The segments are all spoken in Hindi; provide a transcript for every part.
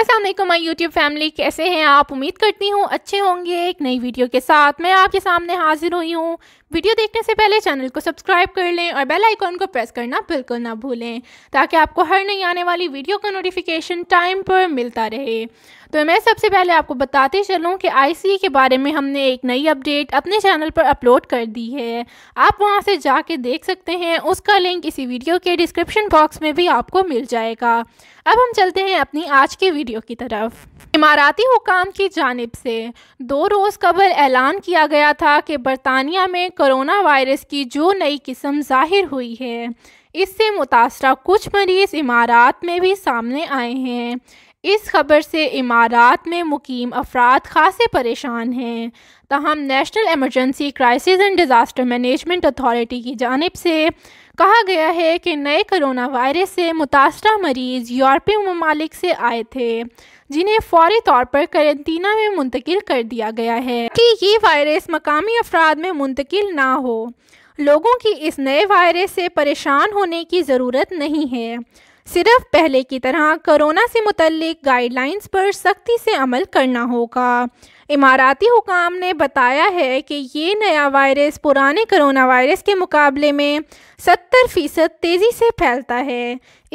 असलम माई यूट्यूब फैमिली कैसे हैं आप उम्मीद करती हूँ अच्छे होंगे एक नई वीडियो के साथ मैं आपके सामने हाजिर हुई हूँ वीडियो देखने से पहले चैनल को सब्सक्राइब कर लें और बेल आइकॉन को प्रेस करना बिल्कुल ना भूलें ताकि आपको हर नई आने वाली वीडियो का नोटिफिकेशन टाइम पर मिलता रहे तो मैं सबसे पहले आपको बताते चलूँ कि आई e के बारे में हमने एक नई अपडेट अपने चैनल पर अपलोड कर दी है आप वहाँ से जाके देख सकते हैं उसका लिंक इसी वीडियो के डिस्क्रिप्शन बॉक्स में भी आपको मिल जाएगा अब हम चलते हैं अपनी आज की वीडियो वीडियो की तरफ इमाराती हुकाम की जानब से दो रोज़ कबल ऐलान किया गया था कि बरतानिया में करोना वायरस की जो नई किस्म ज़ाहिर हुई है इससे मुतासरा कुछ मरीज़ इमारात में भी सामने आए हैं इस खबर से इमारात में मुकीम अफराद खासे परेशान हैं तहम national emergency crisis and disaster management authority की जानब से कहा गया है कि नए करोना वायरस से मुतासर मरीज़ यूरोपीय ममालिक से आए थे जिन्हें फौरी तौर पर करंतना में मुंतकिल कर दिया गया है कि ये वायरस मकामी अफराद में मुंतकिल ना हो लोगों की इस नए वायरस से परेशान होने की ज़रूरत नहीं है सिर्फ पहले की तरह कोरोना से मुतलिक गाइडलाइंस पर सख्ती से अमल करना होगा इमाराती हुकाम ने बताया है कि ये नया वायरस पुराने कोरोना वायरस के मुकाबले में 70 फ़ीसद तेज़ी से फैलता है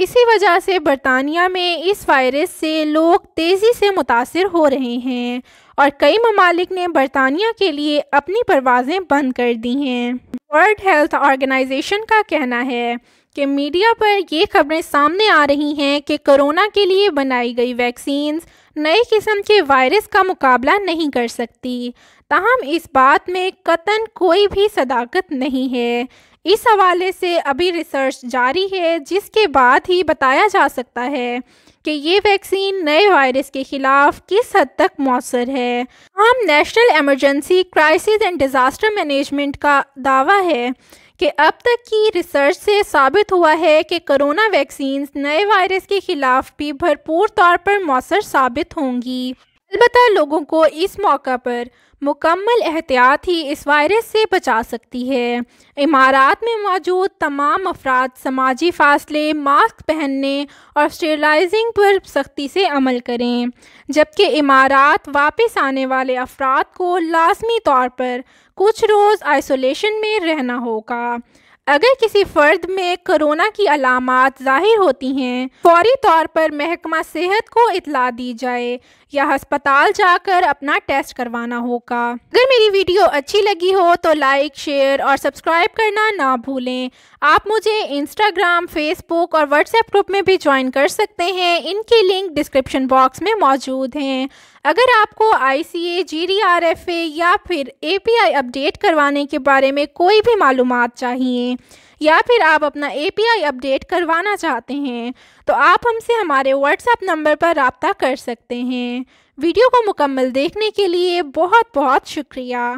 इसी वजह से बरतानिया में इस वायरस से लोग तेज़ी से मुतासर हो रहे हैं और कई ममालिक ने बरतानिया के लिए अपनी परवाज़ें बंद कर दी हैं वर्ल्ड हेल्थ ऑर्गेनाइजेशन का कहना है कि मीडिया पर ये खबरें सामने आ रही हैं कि कोरोना के लिए बनाई गई वैक्सीन नए किस्म के वायरस का मुकाबला नहीं कर सकती ताहम इस बात में कतन कोई भी सदाकत नहीं है इस हवाले से अभी रिसर्च जारी है जिसके बाद ही बताया जा सकता है कि ये वैक्सीन नए वायरस के खिलाफ किस हद तक मौसर है हम national emergency crisis and disaster management का दावा है कि अब तक की रिसर्च से साबित हुआ है कि कोरोना वैक्सीन नए वायरस के ख़िलाफ़ भी भरपूर तौर पर मौसर साबित होंगी अलबत् लोगों को इस मौका पर मुकम्मल एहतियात ही इस वायरस से बचा सकती है इमारात में मौजूद तमाम अफराद समाजी फासले मास्क पहनने और स्टेलाइजिंग पर सख्ती से अमल करें जबकि इमारात वापस आने वाले अफराद को लाजमी तौर पर कुछ रोज़ आइसोलेशन में रहना होगा अगर किसी फर्द में कोरोना की अलामत जाहिर होती हैं फौरी तौर पर महकमा सेहत को इतला दी जाए या हस्पताल जाकर अपना टेस्ट करवाना होगा अगर मेरी वीडियो अच्छी लगी हो तो लाइक शेयर और सब्सक्राइब करना ना भूलें आप मुझे इंस्टाग्राम फेसबुक और व्हाट्सएप ग्रुप में भी ज्वाइन कर सकते हैं इनके लिंक डिस्क्रिप्शन बॉक्स में मौजूद हैं अगर आपको I C A G D R F A या फिर ए पी आई अपडेट करवाने के बारे में कोई भी मालूम चाहिए या फिर आप अपना ए अपडेट करवाना चाहते हैं तो आप हमसे हमारे व्हाट्सएप नंबर पर रबता कर सकते हैं वीडियो को मुकम्मल देखने के लिए बहुत बहुत शुक्रिया